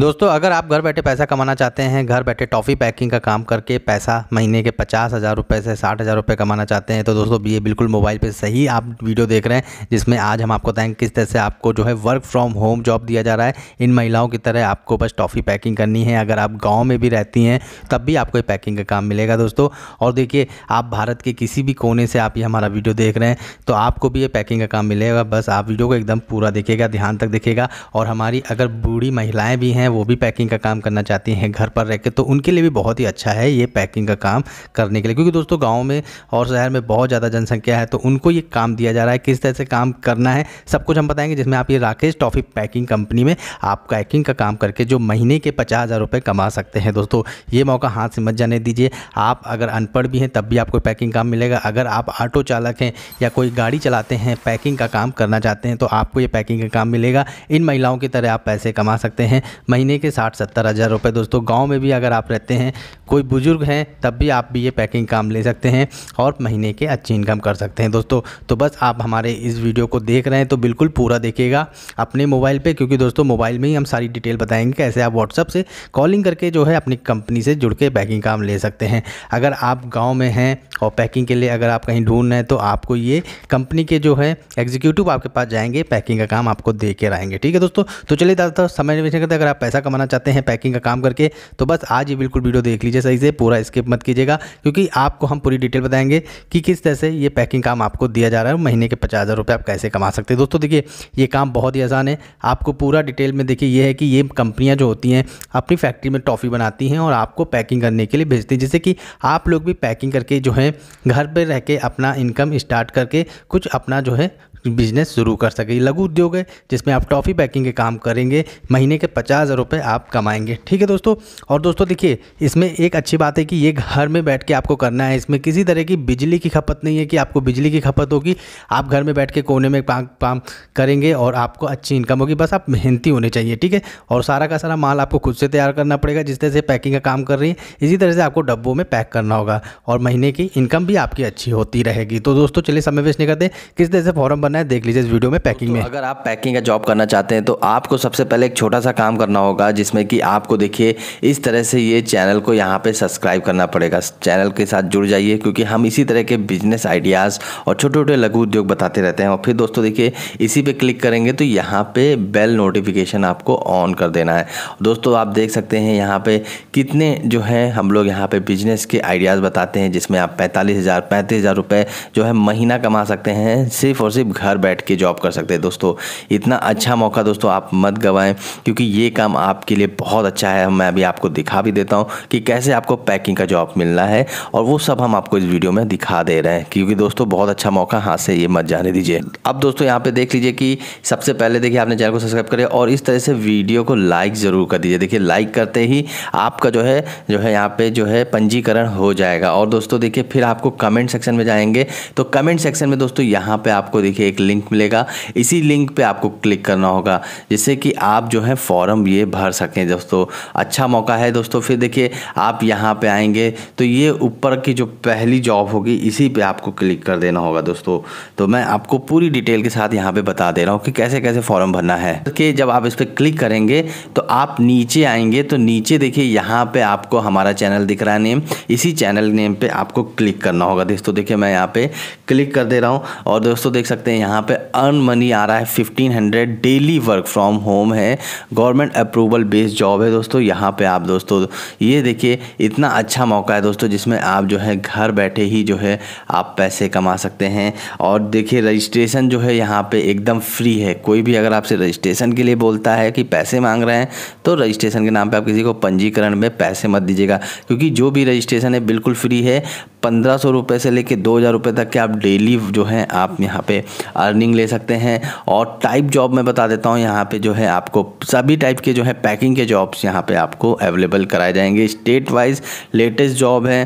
दोस्तों अगर आप घर बैठे पैसा कमाना चाहते हैं घर बैठे टॉफ़ी पैकिंग का काम करके पैसा महीने के पचास हज़ार रुपये से साठ हज़ार रुपये कमाना चाहते हैं तो दोस्तों ये बिल्कुल मोबाइल पे सही आप वीडियो देख रहे हैं जिसमें आज हम आपको बताएंगे किस तरह से आपको जो है वर्क फ्रॉम होम जॉब दिया जा रहा है इन महिलाओं की तरह आपको बस टॉफ़ी पैकिंग करनी है अगर आप गाँव में भी रहती हैं तब भी आपको पैकिंग का काम मिलेगा दोस्तों और देखिए आप भारत के किसी भी कोने से आप ये हमारा वीडियो देख रहे हैं तो आपको भी ये पैकिंग का काम मिलेगा बस आप वीडियो को एकदम पूरा देखेगा ध्यान तक देखेगा और हमारी अगर बूढ़ी महिलाएँ भी हैं हैं वो भी पैकिंग का काम करना चाहती हैं घर पर रह के तो उनके लिए भी बहुत ही अच्छा है ये पैकिंग का काम करने के लिए क्योंकि दोस्तों गाँव में और शहर में बहुत ज़्यादा जनसंख्या है तो उनको ये काम दिया जा रहा है किस तरह से काम करना है सब कुछ हम बताएंगे जिसमें आप ये राकेश टॉफी पैकिंग कंपनी में आप पैकिंग का काम करके जो महीने के पचास हज़ार रुपये कमा सकते हैं दोस्तों ये मौका हाथ से मत जाने दीजिए आप अगर अनपढ़ भी हैं तब भी आपको पैकिंग काम मिलेगा अगर आप ऑटो चालक हैं या कोई गाड़ी चलाते हैं पैकिंग का काम करना चाहते हैं तो आपको ये पैकिंग का काम मिलेगा इन महिलाओं की तरह आप पैसे कमा सकते हैं महीने के साठ सत्तर हज़ार रुपये दोस्तों गांव में भी अगर आप रहते हैं कोई बुज़ुर्ग हैं तब भी आप भी ये पैकिंग काम ले सकते हैं और महीने के अच्छी इनकम कर सकते हैं दोस्तों तो बस आप हमारे इस वीडियो को देख रहे हैं तो बिल्कुल पूरा देखिएगा अपने मोबाइल पर क्योंकि दोस्तों मोबाइल में ही हम सारी डिटेल बताएंगे कैसे आप व्हाट्सअप से कॉलिंग करके जो है अपनी कंपनी से जुड़ के पैकिंग काम ले सकते हैं अगर आप गाँव में हैं और पैकिंग के लिए अगर आप कहीं ढूंढ रहे हैं तो आपको ये कंपनी के जो है एग्जीक्यूटिव आपके पास जाएंगे पैकिंग का काम आपको दे के आएंगे ठीक है दोस्तों तो चलिए दादा समय में करते तो अगर आप पैसा कमाना चाहते हैं पैकिंग का काम करके तो बस आज ये बिल्कुल वीडियो देख लीजिए सही से पूरा स्किप मत कीजिएगा क्योंकि आपको हम पूरी डिटेल बताएंगे कि किस तरह से ये पैकिंग काम आपको दिया जा रहा है महीने के पचास हज़ार रुपये आप कैसे कमा सकते हैं दोस्तों देखिए ये काम बहुत ही आसान है आपको पूरा डिटेल में देखिए ये है कि ये कंपनियाँ जो होती हैं अपनी फैक्ट्री में टॉफ़ी बनाती हैं और आपको पैकिंग करने के लिए भेजती हैं जिससे कि आप लोग भी पैकिंग करके जो है घर पर रह के अपना इनकम स्टार्ट करके कुछ अपना जो है बिजनेस शुरू कर सके लघु उद्योग है जिसमें आप टॉफ़ी पैकिंग के काम करेंगे महीने के पचास हज़ार रुपये आप कमाएंगे ठीक है दोस्तों और दोस्तों देखिए इसमें एक अच्छी बात है कि ये घर में बैठ के आपको करना है इसमें किसी तरह की बिजली की खपत नहीं है कि आपको बिजली की खपत होगी आप घर में बैठ के कोने में काम काम करेंगे और आपको अच्छी इनकम होगी बस आप मेहनती होने चाहिए ठीक है और सारा का सारा माल आपको खुद से तैयार करना पड़ेगा जिस तरह से पैकिंग का काम कर रही है इसी तरह से आपको डब्बों में पैक करना होगा और महीने की इनकम भी आपकी अच्छी होती रहेगी तो दोस्तों चलिए समय वेस्ट नहीं करते किस तरह से फॉर्म बनना है देख लीजिए इस वीडियो में पैकिंग तो में अगर आप पैकिंग का जॉब करना चाहते हैं तो आपको सबसे पहले एक छोटा सा काम करना होगा जिसमें कि आपको देखिए इस तरह से ये चैनल को यहाँ पे सब्सक्राइब करना पड़ेगा चैनल के साथ जुड़ जाइए क्योंकि हम इसी तरह के बिजनेस आइडियाज़ और छोटे छोटे लघु उद्योग बताते रहते हैं और फिर दोस्तों देखिए इसी पे क्लिक करेंगे तो यहाँ पे बेल नोटिफिकेशन आपको ऑन कर देना है दोस्तों आप देख सकते हैं यहाँ पे कितने जो है हम लोग यहाँ पे बिजनेस के आइडियाज़ बताते हैं जिसमें आप पैंतालीस हज़ार पैंतीस हज़ार रुपये जो है महीना कमा सकते हैं सिर्फ और सिर्फ घर बैठ के जॉब कर सकते हैं दोस्तों इतना अच्छा मौका दोस्तों आप मत गवाएं क्योंकि ये काम आपके लिए बहुत अच्छा है मैं अभी आपको दिखा भी देता हूँ कि कैसे आपको पैकिंग का जॉब मिलना है और वो सब हम आपको इस वीडियो में दिखा दे रहे हैं क्योंकि दोस्तों बहुत अच्छा मौका हाथ से ये मत जाने दीजिए अब दोस्तों यहाँ पे देख लीजिए कि सबसे पहले देखिए आपने चैनल को सब्सक्राइब करें और इस तरह से वीडियो को लाइक ज़रूर कर दीजिए देखिए लाइक करते ही आपका जो है जो है यहाँ पे जो है पंजीकरण हो जाएगा और दोस्तों देखिए फिर आपको कमेंट सेक्शन में जाएंगे तो कमेंट सेक्शन में दोस्तों यहाँ पे आपको देखिए एक लिंक मिलेगा इसी लिंक पे आपको क्लिक करना होगा जिससे कि आप जो है फॉर्म ये भर सकें दोस्तों अच्छा मौका है दोस्तों फिर देखिए आप यहाँ पे आएंगे तो ये ऊपर की जो पहली जॉब होगी इसी पे आपको क्लिक कर देना होगा दोस्तों तो मैं आपको पूरी डिटेल के साथ यहाँ पे बता दे रहा हूँ कि कैसे कैसे फॉर्म भरना है कि जब आप इस पर क्लिक करेंगे तो आप नीचे आएंगे तो नीचे देखिए यहाँ पे आपको हमारा चैनल दिख रहा है नेम इसी चैनल नेम पे आपको क्लिक करना होगा दोस्तों देखिए मैं यहाँ पे क्लिक कर दे रहा हूँ और दोस्तों देख सकते हैं यहाँ पे अर्न मनी आ रहा है fifteen hundred daily work from home है गवर्नमेंट अप्रूवल बेस्ड जॉब है दोस्तों यहाँ पे आप दोस्तों ये देखिए इतना अच्छा मौका है दोस्तों जिसमें आप जो है घर बैठे ही जो है आप पैसे कमा सकते हैं और देखिए रजिस्ट्रेशन जो है यहाँ पे एकदम फ्री है कोई भी अगर आपसे रजिस्ट्रेशन के लिए बोलता है कि पैसे मांग रहे हैं तो रजिस्ट्रेशन के नाम पर आप किसी को पंजीकरण में पैसे मत दीजिएगा क्योंकि जो भी रजिस्ट्रेशन है बिल्कुल फ्री है पंद्रह सौ रुपये से लेके दो हज़ार रुपये तक के आप डेली जो है आप यहाँ पे अर्निंग ले सकते हैं और टाइप जॉब मैं बता देता हूँ यहाँ पे जो है आपको सभी टाइप के जो है पैकिंग के जॉब्स यहाँ पे आपको अवेलेबल कराए जाएंगे स्टेट वाइज लेटेस्ट जॉब है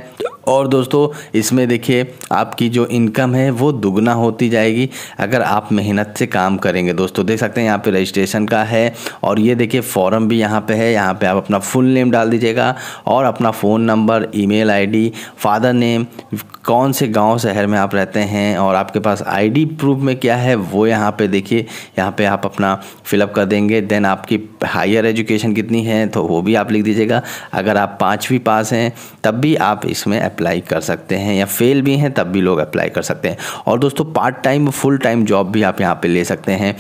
और दोस्तों इसमें देखिए आपकी जो इनकम है वो दुगना होती जाएगी अगर आप मेहनत से काम करेंगे दोस्तों देख सकते हैं यहाँ पे रजिस्ट्रेशन का है और ये देखिए फॉर्म भी यहाँ पे है यहाँ पे आप अपना फुल नेम डाल दीजिएगा और अपना phone number email ID father name कौन से गांव शहर में आप रहते हैं और आपके पास आईडी प्रूफ में क्या है वो यहाँ पे देखिए यहाँ पे आप अपना फिलअप कर देंगे देन आपकी हायर एजुकेशन कितनी है तो वो भी आप लिख दीजिएगा अगर आप पाँचवीं पास हैं तब भी आप इसमें अप्लाई कर सकते हैं या फेल भी हैं तब भी लोग अप्लाई कर सकते हैं और दोस्तों part time full time job भी आप यहाँ पे ले सकते हैं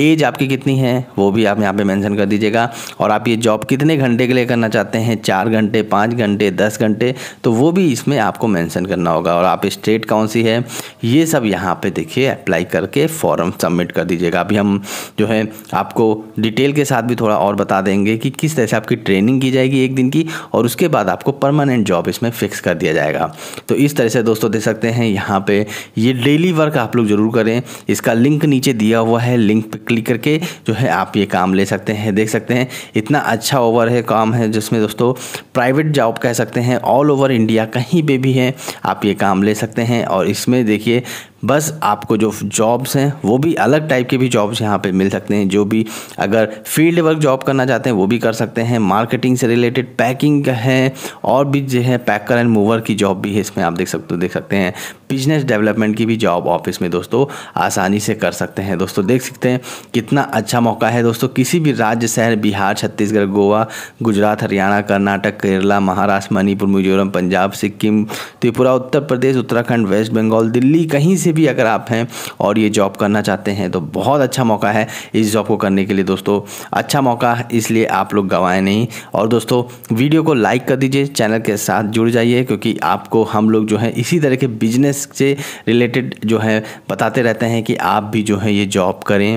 एज आपकी कितनी है वो भी आप यहाँ पे मेंशन कर दीजिएगा और आप ये जॉब कितने घंटे के लिए करना चाहते हैं चार घंटे पाँच घंटे दस घंटे तो वो भी इसमें आपको मेंशन करना होगा और आप स्टेट कौन सी है ये सब यहाँ पे देखिए अप्लाई करके फॉर्म सबमिट कर दीजिएगा अभी हम जो है आपको डिटेल के साथ भी थोड़ा और बता देंगे कि किस तरह से आपकी ट्रेनिंग की जाएगी एक दिन की और उसके बाद आपको परमानेंट जॉब इसमें फिक्स कर दिया जाएगा तो इस तरह से दोस्तों देख सकते हैं यहाँ पर ये डेली वर्क आप लोग जरूर करें इसका लिंक नीचे दिया हुआ है लिंक क्लिक करके जो है आप ये काम ले सकते हैं देख सकते हैं इतना अच्छा ओवर है काम है जिसमें दोस्तों प्राइवेट जॉब कह सकते हैं ऑल ओवर इंडिया कहीं पर भी है आप ये काम ले सकते हैं और इसमें देखिए बस आपको जो जॉब्स हैं वो भी अलग टाइप के भी जॉब्स यहाँ पे मिल सकते हैं जो भी अगर फील्ड वर्क जॉब करना चाहते हैं वो भी कर सकते हैं मार्केटिंग से रिलेटेड पैकिंग है और भी जो है पैकर एंड मूवर की जॉब भी है इसमें आप देख सकते हो देख सकते हैं बिजनेस डेवलपमेंट की भी जॉब ऑफिस में दोस्तों आसानी से कर सकते हैं दोस्तों देख सकते हैं कितना अच्छा मौका है दोस्तों किसी भी राज्य शहर बिहार छत्तीसगढ़ गोवा गुजरात हरियाणा कर्नाटक केरला महाराष्ट्र मणिपुर मिजोरम पंजाब सिक्किम त्रिपुरा उत्तर प्रदेश उत्तराखंड वेस्ट बंगाल दिल्ली कहीं से से भी अगर आप हैं और ये जॉब करना चाहते हैं तो बहुत अच्छा मौका है इस जॉब को करने के लिए दोस्तों अच्छा मौका इसलिए आप लोग गंवाएं नहीं और दोस्तों वीडियो को लाइक कर दीजिए चैनल के साथ जुड़ जाइए क्योंकि आपको हम लोग जो है इसी तरह के बिजनेस से रिलेटेड जो है बताते रहते हैं कि आप भी जो है ये जॉब करें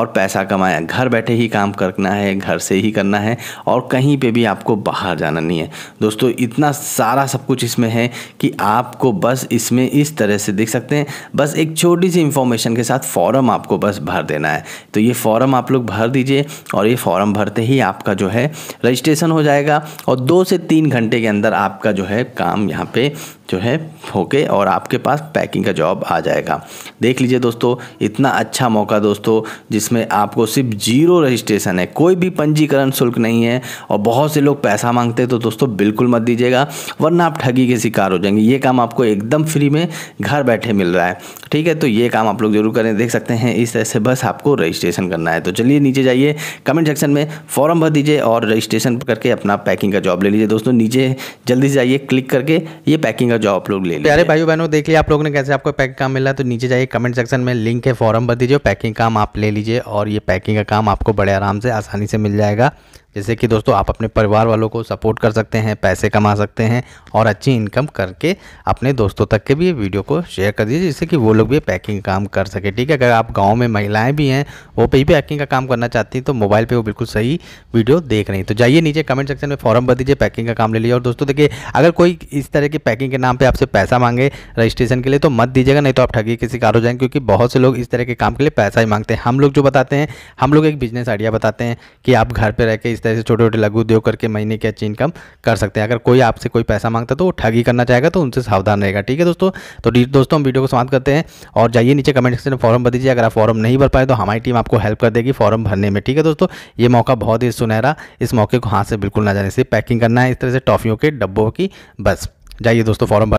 और पैसा कमाएं घर बैठे ही काम करना है घर से ही करना है और कहीं पे भी आपको बाहर जाना नहीं है दोस्तों इतना सारा सब कुछ इसमें है कि आपको बस इसमें इस तरह से देख सकते हैं बस एक छोटी सी इन्फॉर्मेशन के साथ फॉर्म आपको बस भर देना है तो ये फॉर्म आप लोग भर दीजिए और ये फॉर्म भरते ही आपका जो है रजिस्ट्रेशन हो जाएगा और दो से तीन घंटे के अंदर आपका जो है काम यहाँ पे जो है होके और आपके पास पैकिंग का जॉब आ जाएगा देख लीजिए दोस्तों इतना अच्छा मौका दोस्तों जिसमें आपको सिर्फ जीरो रजिस्ट्रेशन है कोई भी पंजीकरण शुल्क नहीं है और बहुत से लोग पैसा मांगते हैं तो दोस्तों बिल्कुल मत दीजिएगा वरना आप ठगी के शिकार हो जाएंगे ये काम आपको एकदम फ्री में घर बैठे मिल रहा है ठीक है तो ये काम आप लोग जरूर करें देख सकते हैं इस तरह से बस आपको रजिस्ट्रेशन करना है तो चलिए नीचे जाइए कमेंट सेक्शन में फॉर्म भर दीजिए और रजिस्ट्रेशन करके अपना पैकिंग का जॉब ले लीजिए दोस्तों नीचे जल्दी से जाइए क्लिक करके ये पैकिंग का जो आप लोग ले प्यारे भाई बहनों देख लिया आप लोगों ने कैसे आपको पैकिंग काम मिला तो नीचे जाइए कमेंट सेक्शन में लिंक है फॉर्म भर दीजिए पैकिंग काम आप ले लीजिए और ये पैकिंग का काम आपको बड़े आराम से आसानी से मिल जाएगा जैसे कि दोस्तों आप अपने परिवार वालों को सपोर्ट कर सकते हैं पैसे कमा सकते हैं और अच्छी इनकम करके अपने दोस्तों तक के भी वीडियो को शेयर कर दीजिए जिससे कि वो लोग भी पैकिंग काम कर सके ठीक है अगर आप गाँव में महिलाएँ भी हैं वो पे भी पैकिंग का काम करना चाहती हैं तो मोबाइल पर वो बिल्कुल सही वीडियो देख रही तो जाइए नीचे कमेंट सेक्शन में फॉर्म भर दीजिए पैकिंग का काम ले लीजिए और दोस्तों देखिए अगर कोई इस तरह की पैकिंग के नाम पर आपसे पैसा मांगे रजिस्ट्रेशन के लिए तो मत दीजिएगा नहीं तो आप ठगी किसी कार हो जाएंगे क्योंकि बहुत से लोग इस तरह के काम के लिए पैसा ही मांगते हैं हम लोग जो बताते हैं हम लोग एक बिजनेस आइडिया बताते हैं कि आप घर पर रह के इस तरह से छोटे छोटे लघु उद्योग करके महीने की अच्छी इनकम कर सकते हैं अगर कोई आपसे कोई पैसा मांगता तो वो ठगी करना चाहेगा तो उनसे सावधान रहेगा ठीक है दोस्तों तो दोस्तों हम वीडियो को समाप्त करते हैं और जाइए नीचे कमेंट सेक्शन में फॉर्म भर दीजिए अगर आप फॉर्म नहीं भर पाए तो हमारी टीम आपको हेल्प कर देगी फॉर्म भरने में ठीक है दोस्तों ये मौका बहुत ही सुनहरा इस मौके को हाथ से बिल्कुल ना जाने से पैकिंग करना है इस तरह से टॉफियों के डब्बों की बस जाइए दोस्तों फॉर्म